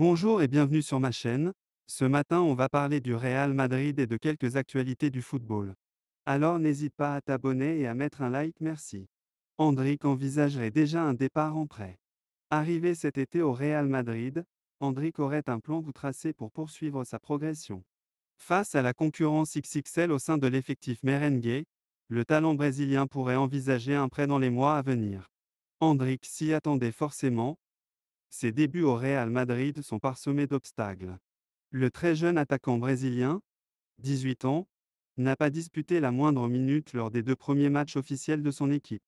Bonjour et bienvenue sur ma chaîne. Ce matin, on va parler du Real Madrid et de quelques actualités du football. Alors n'hésite pas à t'abonner et à mettre un like, merci. Andrick envisagerait déjà un départ en prêt. Arrivé cet été au Real Madrid, Hendrik aurait un plan vous tracé pour poursuivre sa progression. Face à la concurrence XXL au sein de l'effectif merengue, le talent brésilien pourrait envisager un prêt dans les mois à venir. Andrick s'y attendait forcément, ses débuts au Real Madrid sont parsemés d'obstacles. Le très jeune attaquant brésilien, 18 ans, n'a pas disputé la moindre minute lors des deux premiers matchs officiels de son équipe.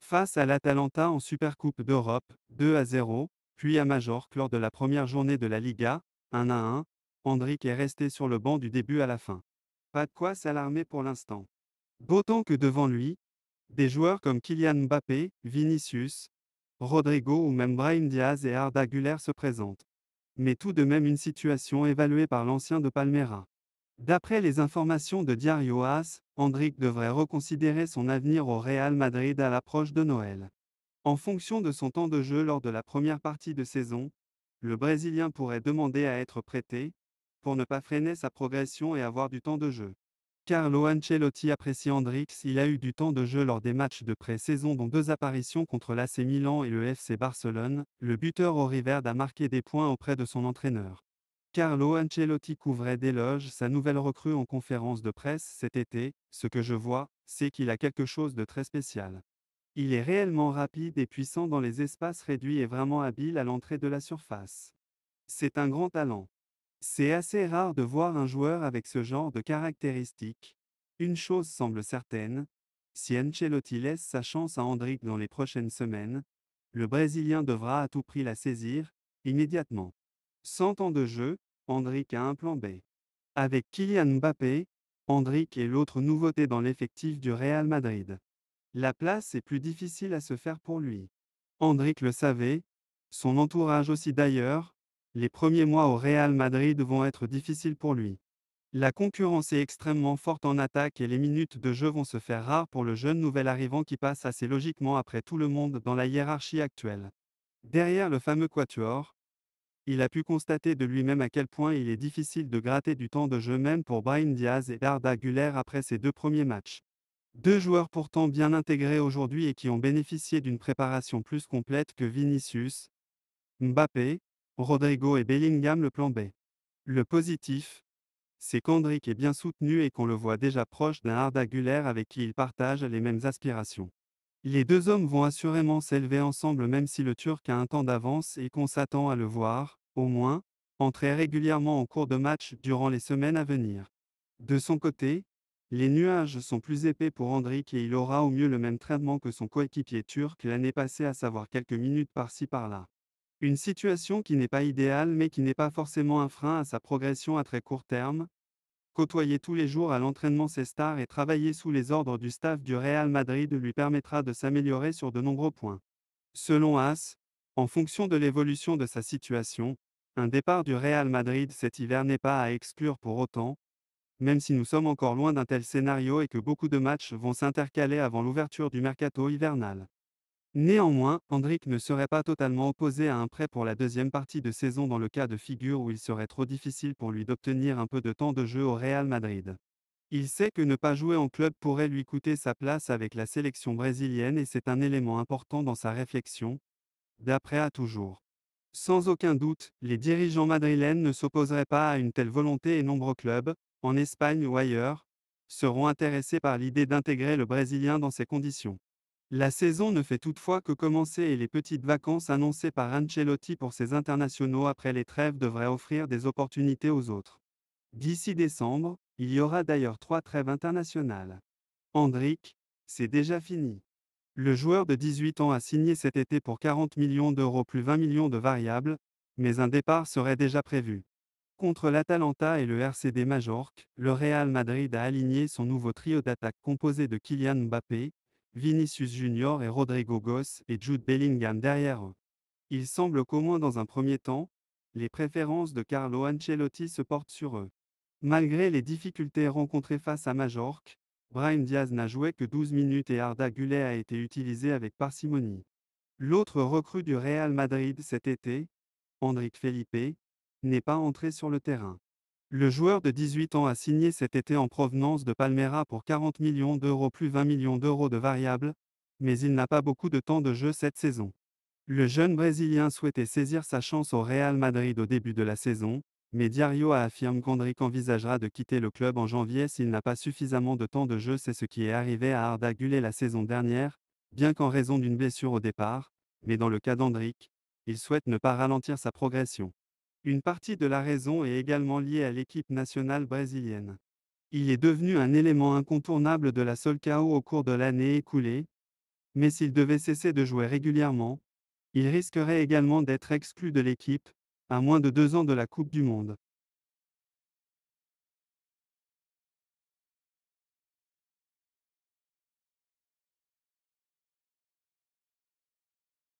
Face à l'Atalanta en Supercoupe d'Europe, 2 à 0, puis à Majorque lors de la première journée de la Liga, 1 à 1, Hendrik est resté sur le banc du début à la fin. Pas de quoi s'alarmer pour l'instant. D'autant que devant lui, des joueurs comme Kylian Mbappé, Vinicius, Rodrigo ou même Brahim Diaz et Arda Güler se présentent. Mais tout de même une situation évaluée par l'ancien de Palmeiras. D'après les informations de Diario As, Hendrik devrait reconsidérer son avenir au Real Madrid à l'approche de Noël. En fonction de son temps de jeu lors de la première partie de saison, le Brésilien pourrait demander à être prêté, pour ne pas freiner sa progression et avoir du temps de jeu. Carlo Ancelotti apprécie Andrix, il a eu du temps de jeu lors des matchs de pré-saison dont deux apparitions contre l'AC Milan et le FC Barcelone, le buteur Oriverde a marqué des points auprès de son entraîneur. Carlo Ancelotti couvrait d'éloges sa nouvelle recrue en conférence de presse cet été, ce que je vois, c'est qu'il a quelque chose de très spécial. Il est réellement rapide et puissant dans les espaces réduits et vraiment habile à l'entrée de la surface. C'est un grand talent. C'est assez rare de voir un joueur avec ce genre de caractéristiques. Une chose semble certaine, si Ancelotti laisse sa chance à Hendrick dans les prochaines semaines, le Brésilien devra à tout prix la saisir, immédiatement. Sans temps de jeu, Hendrick a un plan B. Avec Kylian Mbappé, Hendrick est l'autre nouveauté dans l'effectif du Real Madrid. La place est plus difficile à se faire pour lui. Hendrick le savait, son entourage aussi d'ailleurs, les premiers mois au Real Madrid vont être difficiles pour lui. La concurrence est extrêmement forte en attaque et les minutes de jeu vont se faire rares pour le jeune nouvel arrivant qui passe assez logiquement après tout le monde dans la hiérarchie actuelle. Derrière le fameux quatuor, il a pu constater de lui-même à quel point il est difficile de gratter du temps de jeu même pour Brian Diaz et Arda Güler après ses deux premiers matchs. Deux joueurs pourtant bien intégrés aujourd'hui et qui ont bénéficié d'une préparation plus complète que Vinicius, Mbappé, Rodrigo et Bellingham le plan B. Le positif, c'est qu'Andrick est bien soutenu et qu'on le voit déjà proche d'un hard-agulaire avec qui il partage les mêmes aspirations. Les deux hommes vont assurément s'élever ensemble même si le Turc a un temps d'avance et qu'on s'attend à le voir, au moins, entrer régulièrement en cours de match durant les semaines à venir. De son côté, les nuages sont plus épais pour Andrick et il aura au mieux le même traitement que son coéquipier turc l'année passée à savoir quelques minutes par-ci par-là. Une situation qui n'est pas idéale mais qui n'est pas forcément un frein à sa progression à très court terme. Côtoyer tous les jours à l'entraînement ses stars et travailler sous les ordres du staff du Real Madrid lui permettra de s'améliorer sur de nombreux points. Selon As, en fonction de l'évolution de sa situation, un départ du Real Madrid cet hiver n'est pas à exclure pour autant, même si nous sommes encore loin d'un tel scénario et que beaucoup de matchs vont s'intercaler avant l'ouverture du mercato hivernal. Néanmoins, Hendrick ne serait pas totalement opposé à un prêt pour la deuxième partie de saison dans le cas de figure où il serait trop difficile pour lui d'obtenir un peu de temps de jeu au Real Madrid. Il sait que ne pas jouer en club pourrait lui coûter sa place avec la sélection brésilienne et c'est un élément important dans sa réflexion, d'après à toujours. Sans aucun doute, les dirigeants madrilènes ne s'opposeraient pas à une telle volonté et nombreux clubs, en Espagne ou ailleurs, seront intéressés par l'idée d'intégrer le Brésilien dans ces conditions. La saison ne fait toutefois que commencer et les petites vacances annoncées par Ancelotti pour ses internationaux après les trêves devraient offrir des opportunités aux autres. D'ici décembre, il y aura d'ailleurs trois trêves internationales. Hendrik, c'est déjà fini. Le joueur de 18 ans a signé cet été pour 40 millions d'euros plus 20 millions de variables, mais un départ serait déjà prévu. Contre l'Atalanta et le RCD Majorque, le Real Madrid a aligné son nouveau trio d'attaque composé de Kylian Mbappé, Vinicius Junior et Rodrigo Goss et Jude Bellingham derrière eux. Il semble qu'au moins dans un premier temps, les préférences de Carlo Ancelotti se portent sur eux. Malgré les difficultés rencontrées face à Majorque, Brahim Diaz n'a joué que 12 minutes et Arda Gulet a été utilisé avec parcimonie. L'autre recrue du Real Madrid cet été, Andric Felipe, n'est pas entré sur le terrain. Le joueur de 18 ans a signé cet été en provenance de Palmeiras pour 40 millions d'euros plus 20 millions d'euros de variables, mais il n'a pas beaucoup de temps de jeu cette saison. Le jeune Brésilien souhaitait saisir sa chance au Real Madrid au début de la saison, mais Diario a affirme qu'Andric envisagera de quitter le club en janvier s'il n'a pas suffisamment de temps de jeu. C'est ce qui est arrivé à Arda Güler la saison dernière, bien qu'en raison d'une blessure au départ, mais dans le cas d'Andric, il souhaite ne pas ralentir sa progression. Une partie de la raison est également liée à l'équipe nationale brésilienne. Il est devenu un élément incontournable de la Solcao au cours de l'année écoulée, mais s'il devait cesser de jouer régulièrement, il risquerait également d'être exclu de l'équipe, à moins de deux ans de la Coupe du Monde.